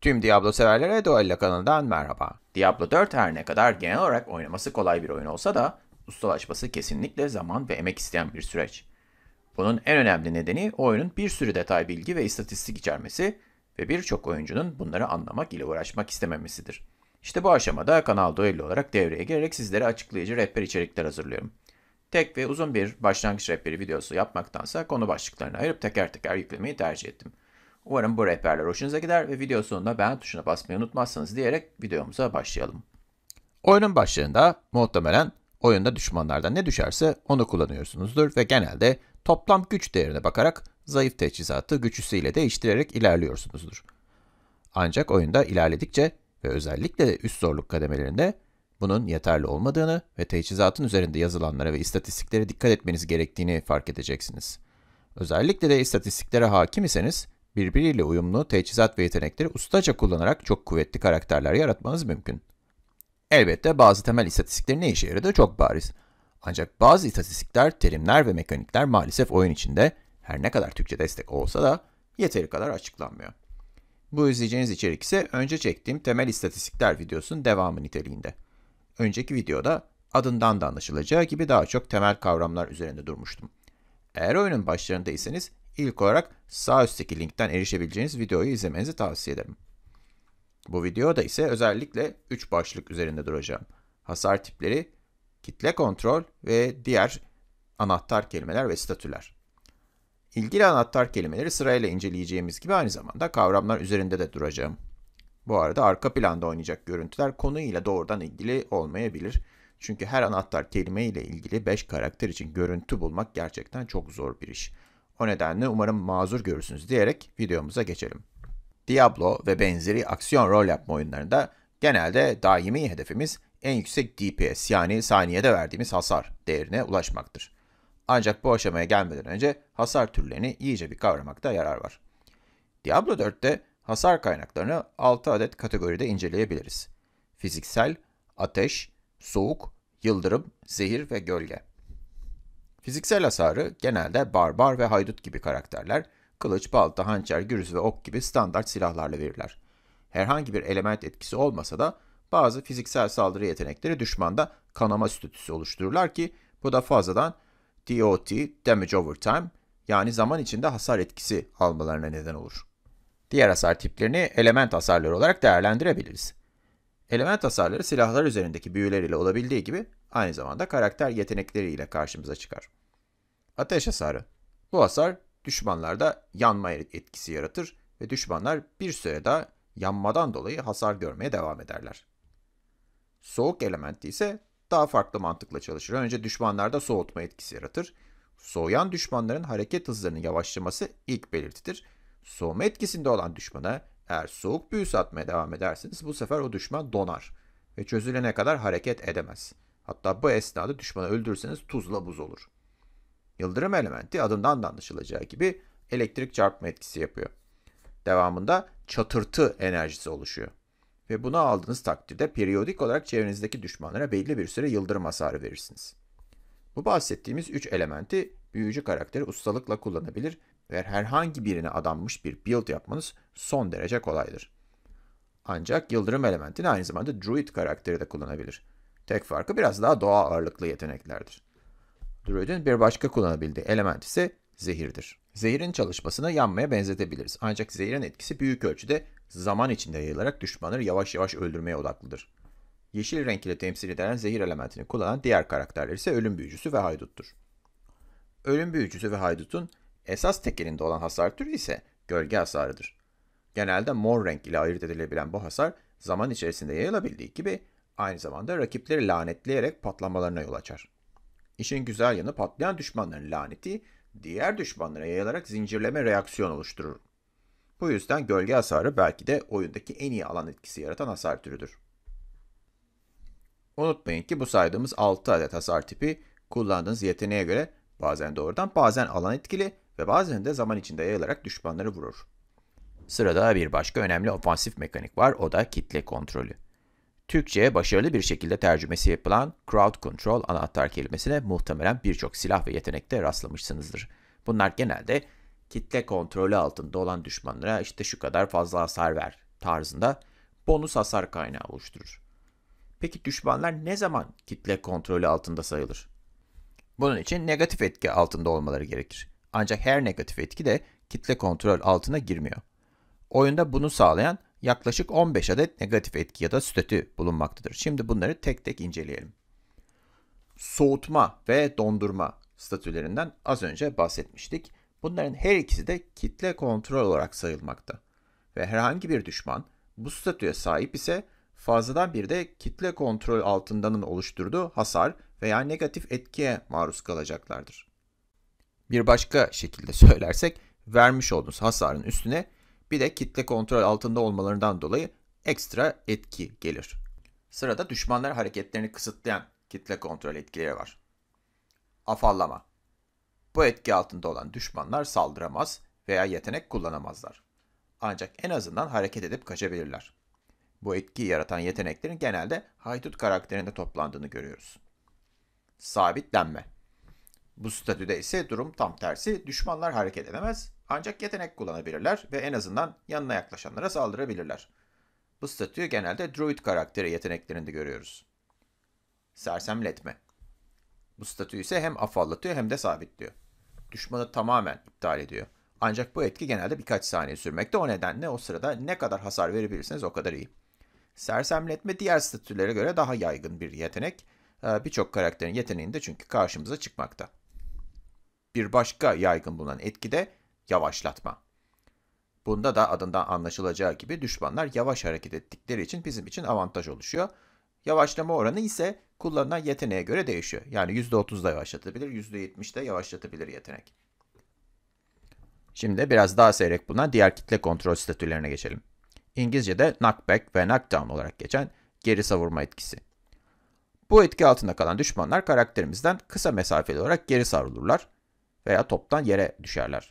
Tüm Diablo severlere Duella kanalından merhaba. Diablo 4 her ne kadar genel olarak oynaması kolay bir oyun olsa da ustalaşması kesinlikle zaman ve emek isteyen bir süreç. Bunun en önemli nedeni oyunun bir sürü detay bilgi ve istatistik içermesi ve birçok oyuncunun bunları anlamak ile uğraşmak istememesidir. İşte bu aşamada Kanal Duello olarak devreye girerek sizlere açıklayıcı rehber içerikler hazırlıyorum. Tek ve uzun bir başlangıç rehberi videosu yapmaktansa konu başlıklarını ayırıp teker teker yüklemeyi tercih ettim. Umarım bu rehberler hoşunuza gider ve video sonunda beğen tuşuna basmayı unutmazsınız diyerek videomuza başlayalım. Oyunun başlarında muhtemelen oyunda düşmanlardan ne düşerse onu kullanıyorsunuzdur ve genelde toplam güç değerine bakarak zayıf teçhizatı güçüsüyle değiştirerek ilerliyorsunuzdur. Ancak oyunda ilerledikçe ve özellikle üst zorluk kademelerinde bunun yeterli olmadığını ve teçhizatın üzerinde yazılanlara ve istatistiklere dikkat etmeniz gerektiğini fark edeceksiniz. Özellikle de istatistiklere hakim iseniz birbiriyle uyumlu teçhizat ve yetenekleri ustaca kullanarak çok kuvvetli karakterler yaratmanız mümkün. Elbette bazı temel istatistiklerin ne işe yaradığı çok bariz. Ancak bazı istatistikler, terimler ve mekanikler maalesef oyun içinde her ne kadar Türkçe destek olsa da yeteri kadar açıklanmıyor. Bu izleyeceğiniz içerik ise önce çektiğim temel istatistikler videosunun devamı niteliğinde. Önceki videoda adından da anlaşılacağı gibi daha çok temel kavramlar üzerinde durmuştum. Eğer oyunun başlarındaysanız İlk olarak sağ üstteki linkten erişebileceğiniz videoyu izlemenizi tavsiye ederim. Bu videoda ise özellikle 3 başlık üzerinde duracağım. Hasar tipleri, kitle kontrol ve diğer anahtar kelimeler ve statüler. İlgili anahtar kelimeleri sırayla inceleyeceğimiz gibi aynı zamanda kavramlar üzerinde de duracağım. Bu arada arka planda oynayacak görüntüler konuyla doğrudan ilgili olmayabilir. Çünkü her anahtar kelime ile ilgili 5 karakter için görüntü bulmak gerçekten çok zor bir iş. O nedenle umarım mazur görürsünüz diyerek videomuza geçelim. Diablo ve benzeri aksiyon rol yapma oyunlarında genelde daimi hedefimiz en yüksek DPS yani saniyede verdiğimiz hasar değerine ulaşmaktır. Ancak bu aşamaya gelmeden önce hasar türlerini iyice bir kavramakta yarar var. Diablo 4'te hasar kaynaklarını 6 adet kategoride inceleyebiliriz. Fiziksel, ateş, soğuk, yıldırım, zehir ve gölge. Fiziksel hasarı genelde barbar ve haydut gibi karakterler, kılıç, balta, hançer, gürüz ve ok gibi standart silahlarla verirler. Herhangi bir element etkisi olmasa da bazı fiziksel saldırı yetenekleri düşmanda kanama statüsü oluştururlar ki bu da fazladan DOT, Damage Over Time yani zaman içinde hasar etkisi almalarına neden olur. Diğer hasar tiplerini element hasarları olarak değerlendirebiliriz. Element hasarları silahlar üzerindeki büyüler ile olabildiği gibi aynı zamanda karakter yetenekleri ile karşımıza çıkar. Ateş hasarı. Bu hasar düşmanlarda yanma etkisi yaratır ve düşmanlar bir süre daha yanmadan dolayı hasar görmeye devam ederler. Soğuk elementi ise daha farklı mantıkla çalışır. Önce düşmanlarda soğutma etkisi yaratır. Soğuyan düşmanların hareket hızlarının yavaşlaması ilk belirtidir. Soğuma etkisinde olan düşmana eğer soğuk büyüsü atmaya devam ederseniz bu sefer o düşman donar ve çözülene kadar hareket edemez. Hatta bu esnada düşmanı öldürürseniz tuzla buz olur. Yıldırım elementi adından da anlaşılacağı gibi elektrik çarpma etkisi yapıyor. Devamında çatırtı enerjisi oluşuyor. Ve bunu aldığınız takdirde periyodik olarak çevrenizdeki düşmanlara belli bir süre yıldırım hasarı verirsiniz. Bu bahsettiğimiz üç elementi büyücü karakteri ustalıkla kullanabilir ve herhangi birine adanmış bir build yapmanız son derece kolaydır. Ancak yıldırım elementini aynı zamanda druid karakteri de kullanabilir. Tek farkı biraz daha doğa ağırlıklı yeteneklerdir. Druid'in bir başka kullanabildiği element ise zehirdir. Zehirin çalışmasını yanmaya benzetebiliriz. Ancak zehirin etkisi büyük ölçüde zaman içinde yayılarak düşmanları yavaş yavaş öldürmeye odaklıdır. Yeşil renk ile temsil edilen zehir elementini kullanan diğer karakterler ise ölüm büyücüsü ve hayduttur. Ölüm büyücüsü ve haydutun Esas tekelinde olan hasar türü ise gölge hasarıdır. Genelde mor renk ile ayırt edilebilen bu hasar zaman içerisinde yayılabildiği gibi aynı zamanda rakipleri lanetleyerek patlamalarına yol açar. İşin güzel yanı patlayan düşmanların laneti diğer düşmanlara yayılarak zincirleme reaksiyon oluşturur. Bu yüzden gölge hasarı belki de oyundaki en iyi alan etkisi yaratan hasar türüdür. Unutmayın ki bu saydığımız 6 adet hasar tipi kullandığınız yeteneğe göre bazen doğrudan bazen alan etkili ve bazen de zaman içinde yayılarak düşmanları vurur. Sırada bir başka önemli ofansif mekanik var, o da kitle kontrolü. Türkçe'ye başarılı bir şekilde tercümesi yapılan crowd control anahtar kelimesine muhtemelen birçok silah ve yetenekte rastlamışsınızdır. Bunlar genelde kitle kontrolü altında olan düşmanlara işte şu kadar fazla hasar ver tarzında bonus hasar kaynağı oluşturur. Peki düşmanlar ne zaman kitle kontrolü altında sayılır? Bunun için negatif etki altında olmaları gerekir. Ancak her negatif etki de kitle kontrol altına girmiyor. Oyunda bunu sağlayan yaklaşık 15 adet negatif etki ya da statü bulunmaktadır. Şimdi bunları tek tek inceleyelim. Soğutma ve dondurma statülerinden az önce bahsetmiştik. Bunların her ikisi de kitle kontrol olarak sayılmakta. Ve herhangi bir düşman bu statüye sahip ise fazladan bir de kitle kontrol altındanın oluşturduğu hasar veya negatif etkiye maruz kalacaklardır. Bir başka şekilde söylersek vermiş olduğunuz hasarın üstüne bir de kitle kontrol altında olmalarından dolayı ekstra etki gelir. Sırada düşmanlar hareketlerini kısıtlayan kitle kontrol etkileri var. Afallama. Bu etki altında olan düşmanlar saldıramaz veya yetenek kullanamazlar. Ancak en azından hareket edip kaçabilirler. Bu etkiyi yaratan yeteneklerin genelde haydut karakterinde toplandığını görüyoruz. Sabitlenme. Bu statüde ise durum tam tersi. Düşmanlar hareket edemez ancak yetenek kullanabilirler ve en azından yanına yaklaşanlara saldırabilirler. Bu statüyü genelde druid karakteri yeteneklerinde görüyoruz. Sersemletme. Bu statü ise hem afallatıyor hem de sabitliyor. Düşmanı tamamen iptal ediyor. Ancak bu etki genelde birkaç saniye sürmekte o nedenle o sırada ne kadar hasar verebilirsiniz o kadar iyi. Sersemletme diğer statülere göre daha yaygın bir yetenek. Ee, birçok karakterin yeteneğinde çünkü karşımıza çıkmakta. Bir başka yaygın bulunan etki de yavaşlatma. Bunda da adından anlaşılacağı gibi düşmanlar yavaş hareket ettikleri için bizim için avantaj oluşuyor. Yavaşlama oranı ise kullanılan yeteneğe göre değişiyor. Yani %30'da yavaşlatabilir, %70'de yavaşlatabilir yetenek. Şimdi biraz daha seyrek bulunan diğer kitle kontrol statülerine geçelim. İngilizce'de knockback ve knockdown olarak geçen geri savurma etkisi. Bu etki altında kalan düşmanlar karakterimizden kısa mesafeli olarak geri savrulurlar veya toptan yere düşerler.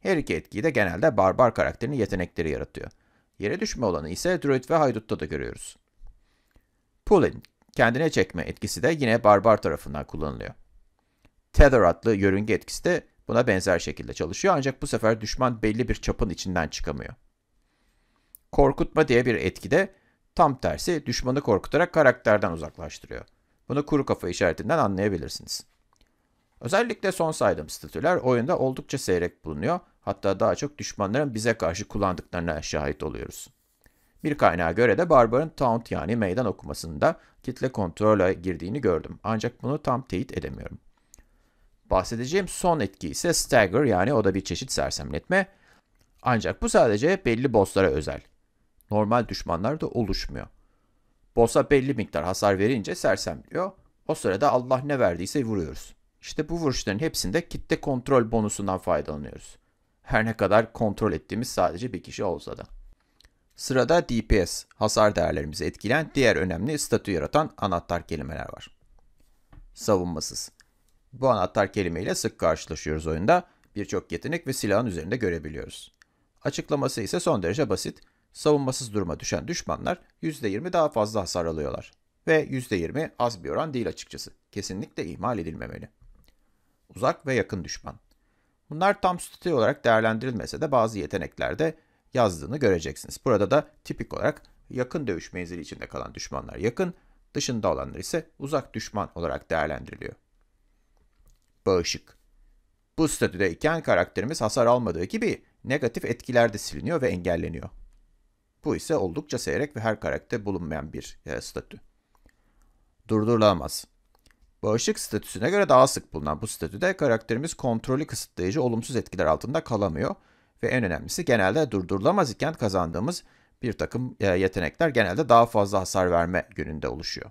Her iki etkiyi de genelde barbar karakterini yetenekleri yaratıyor. Yere düşme olanı ise Druid ve Haydut'ta da görüyoruz. Pullin, kendine çekme etkisi de yine barbar tarafından kullanılıyor. Tether adlı yörünge etkisi de buna benzer şekilde çalışıyor ancak bu sefer düşman belli bir çapın içinden çıkamıyor. Korkutma diye bir etki de tam tersi düşmanı korkutarak karakterden uzaklaştırıyor. Bunu kuru kafa işaretinden anlayabilirsiniz. Özellikle son saydığım statüler oyunda oldukça seyrek bulunuyor. Hatta daha çok düşmanların bize karşı kullandıklarına şahit oluyoruz. Bir kaynağa göre de Barbar'ın taunt yani meydan okumasında kitle kontrole girdiğini gördüm. Ancak bunu tam teyit edemiyorum. Bahsedeceğim son etki ise stagger yani o da bir çeşit sersemletme. Ancak bu sadece belli bosslara özel. Normal düşmanlar da oluşmuyor. Boss'a belli miktar hasar verince sersemliyor. O sırada Allah ne verdiyse vuruyoruz. İşte bu vuruşların hepsinde kitle kontrol bonusundan faydalanıyoruz. Her ne kadar kontrol ettiğimiz sadece bir kişi olsa da. Sırada DPS, hasar değerlerimizi etkilen diğer önemli statü yaratan anahtar kelimeler var. Savunmasız. Bu anahtar kelimeyle sık karşılaşıyoruz oyunda. Birçok yetenek ve silahın üzerinde görebiliyoruz. Açıklaması ise son derece basit. Savunmasız duruma düşen düşmanlar %20 daha fazla hasar alıyorlar. Ve %20 az bir oran değil açıkçası. Kesinlikle ihmal edilmemeli uzak ve yakın düşman. Bunlar tam statü olarak değerlendirilmese de bazı yeteneklerde yazdığını göreceksiniz. Burada da tipik olarak yakın dövüş menzili içinde kalan düşmanlar yakın, dışında olanlar ise uzak düşman olarak değerlendiriliyor. Bağışık Bu statüdeyken karakterimiz hasar almadığı gibi negatif etkiler de siliniyor ve engelleniyor. Bu ise oldukça seyrek ve her karakterde bulunmayan bir e, statü. Durdurulamaz. Bağışık statüsüne göre daha sık bulunan bu statüde karakterimiz kontrolü kısıtlayıcı olumsuz etkiler altında kalamıyor ve en önemlisi genelde durdurulamaz iken kazandığımız bir takım e, yetenekler genelde daha fazla hasar verme yönünde oluşuyor.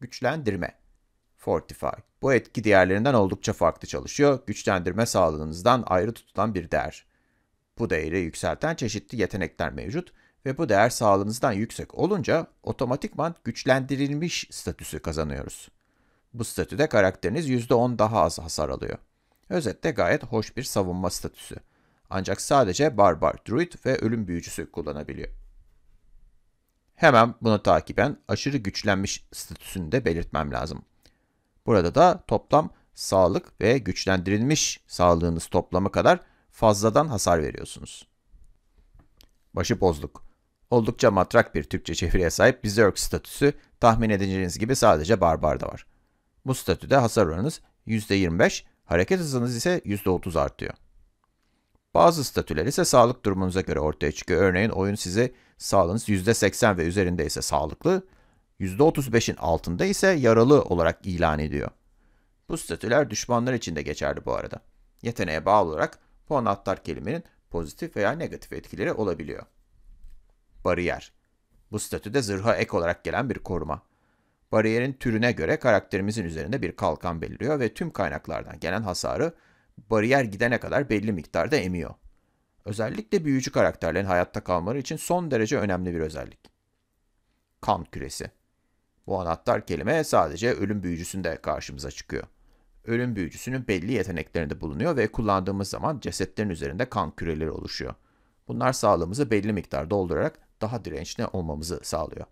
Güçlendirme Fortify. Bu etki diğerlerinden oldukça farklı çalışıyor. Güçlendirme sağlığınızdan ayrı tutulan bir değer. Bu değeri yükselten çeşitli yetenekler mevcut ve bu değer sağlığınızdan yüksek olunca otomatikman güçlendirilmiş statüsü kazanıyoruz. Bu statüde karakteriniz %10 daha az hasar alıyor. Özetle gayet hoş bir savunma statüsü. Ancak sadece barbar, druid ve ölüm büyücüsü kullanabiliyor. Hemen buna takiben aşırı güçlenmiş statüsünü de belirtmem lazım. Burada da toplam sağlık ve güçlendirilmiş sağlığınız toplamı kadar fazladan hasar veriyorsunuz. Başı bozduk. Oldukça matrak bir Türkçe çeviriye sahip Berserk statüsü tahmin edeceğiniz gibi sadece barbarda var. Bu statüde hasar oranınız %25, hareket hızınız ise %30 artıyor. Bazı statüler ise sağlık durumunuza göre ortaya çıkıyor. Örneğin oyun size sağlığınız %80 ve üzerinde ise sağlıklı, %35'in altında ise yaralı olarak ilan ediyor. Bu statüler düşmanlar için de geçerli bu arada. Yeteneğe bağlı olarak bu anahtar kelimenin pozitif veya negatif etkileri olabiliyor. Bariyer. Bu statüde zırha ek olarak gelen bir koruma. Bariyerin türüne göre karakterimizin üzerinde bir kalkan beliriyor ve tüm kaynaklardan gelen hasarı bariyer gidene kadar belli miktarda emiyor. Özellikle büyücü karakterlerin hayatta kalmaları için son derece önemli bir özellik. Kan küresi. Bu anahtar kelime sadece ölüm büyücüsünde karşımıza çıkıyor. Ölüm büyücüsünün belli yeteneklerinde bulunuyor ve kullandığımız zaman cesetlerin üzerinde kan küreleri oluşuyor. Bunlar sağlığımızı belli miktarda doldurarak daha dirençli olmamızı sağlıyor.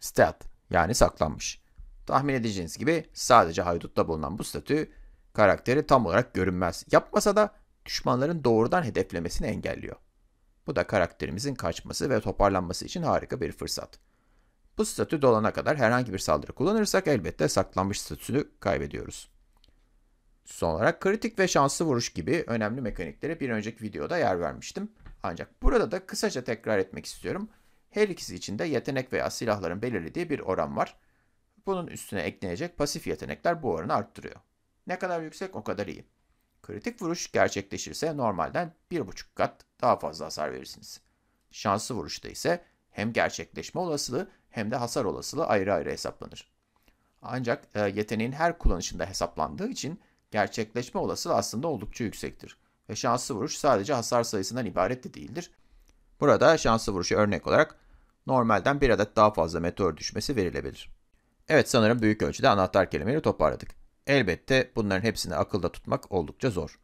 Stealth yani saklanmış. Tahmin edeceğiniz gibi sadece haydutta bulunan bu statü karakteri tam olarak görünmez. Yapmasa da düşmanların doğrudan hedeflemesini engelliyor. Bu da karakterimizin kaçması ve toparlanması için harika bir fırsat. Bu statü dolana kadar herhangi bir saldırı kullanırsak elbette saklanmış statüsünü kaybediyoruz. Son olarak kritik ve şanslı vuruş gibi önemli mekaniklere bir önceki videoda yer vermiştim. Ancak burada da kısaca tekrar etmek istiyorum. Her ikisi için de yetenek veya silahların belirlediği bir oran var. Bunun üstüne eklenecek pasif yetenekler bu oranı arttırıyor. Ne kadar yüksek o kadar iyi. Kritik vuruş gerçekleşirse normalden 1,5 kat daha fazla hasar verirsiniz. Şanslı vuruşta ise hem gerçekleşme olasılığı hem de hasar olasılığı ayrı ayrı hesaplanır. Ancak e, yeteneğin her kullanışında hesaplandığı için gerçekleşme olasılığı aslında oldukça yüksektir. Ve şanslı vuruş sadece hasar sayısından ibaret de değildir. Burada şanslı vuruşu örnek olarak normalden bir adet daha fazla meteor düşmesi verilebilir. Evet sanırım büyük ölçüde anahtar kelimeleri toparladık. Elbette bunların hepsini akılda tutmak oldukça zor.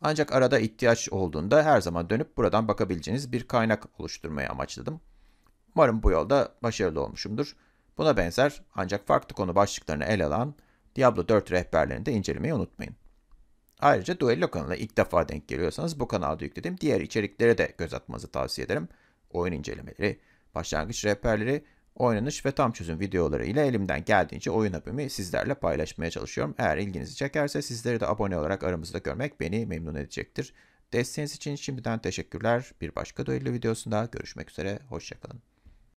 Ancak arada ihtiyaç olduğunda her zaman dönüp buradan bakabileceğiniz bir kaynak oluşturmayı amaçladım. Umarım bu yolda başarılı olmuşumdur. Buna benzer ancak farklı konu başlıklarını ele alan Diablo 4 rehberlerini de incelemeyi unutmayın. Ayrıca Duello kanalına ilk defa denk geliyorsanız bu kanalda yüklediğim diğer içeriklere de göz atmanızı tavsiye ederim. Oyun incelemeleri, Başlangıç rehberleri, oynanış ve tam çözüm videoları ile elimden geldiğince oyun hapimi sizlerle paylaşmaya çalışıyorum. Eğer ilginizi çekerse sizleri de abone olarak aramızda görmek beni memnun edecektir. Desteğiniz için şimdiden teşekkürler. Bir başka doyurlu videosunda görüşmek üzere. Hoşçakalın.